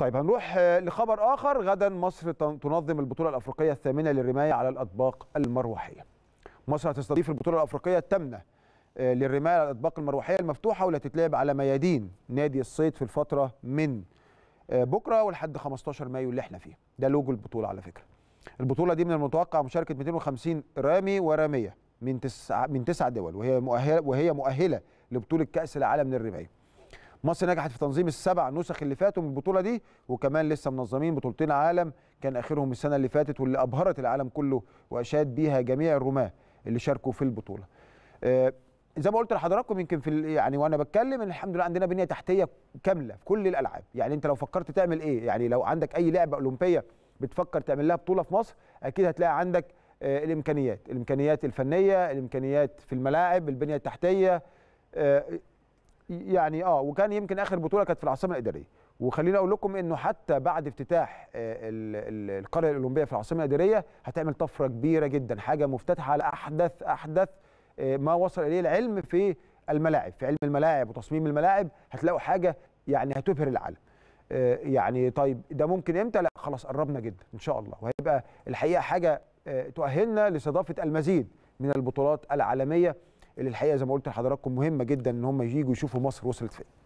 طيب هنروح آه، لخبر اخر غدا مصر تنظم البطوله الافريقيه الثامنه للرمايه على الاطباق المروحيه. مصر هتستضيف البطوله الافريقيه الثامنه آه، للرمايه على الاطباق المروحيه المفتوحه والتي تتلعب على ميادين نادي الصيد في الفتره من آه، بكره ولحد 15 مايو اللي احنا فيه. ده لوجو البطوله على فكره. البطوله دي من المتوقع مشاركه 250 رامي وراميه من تسع من تسع دول وهي مؤهله وهي مؤهله لبطوله كاس العالم للرمايه. مصر نجحت في تنظيم السبع نسخ اللي فاتوا من البطوله دي وكمان لسه منظمين بطولتين عالم كان اخرهم السنه اللي فاتت واللي ابهرت العالم كله واشاد بيها جميع الرماه اللي شاركوا في البطوله آه زي ما قلت لحضراتكم يمكن في يعني وانا بتكلم الحمد لله عندنا بنيه تحتيه كامله في كل الالعاب يعني انت لو فكرت تعمل ايه يعني لو عندك اي لعبه اولمبيه بتفكر تعمل لها بطوله في مصر اكيد هتلاقي عندك آه الامكانيات الامكانيات الفنيه الامكانيات في الملاعب البنيه التحتيه آه يعني اه وكان يمكن اخر بطوله كانت في العاصمه الاداريه وخليني اقول لكم انه حتى بعد افتتاح آه، القريه الاولمبيه في العاصمه الاداريه هتعمل طفره كبيره جدا حاجه مفتتحه على احدث احدث آه، ما وصل اليه العلم في الملاعب في علم الملاعب وتصميم الملاعب هتلاقوا حاجه يعني هتبهر العالم آه، يعني طيب ده ممكن امتى لا خلاص قربنا جدا ان شاء الله وهيبقى الحقيقه حاجه تؤهلنا لاستضافه المزيد من البطولات العالميه اللي الحقيقه زي ما قلت لحضراتكم مهمه جدا ان هم يجوا يشوفوا مصر وصلت فين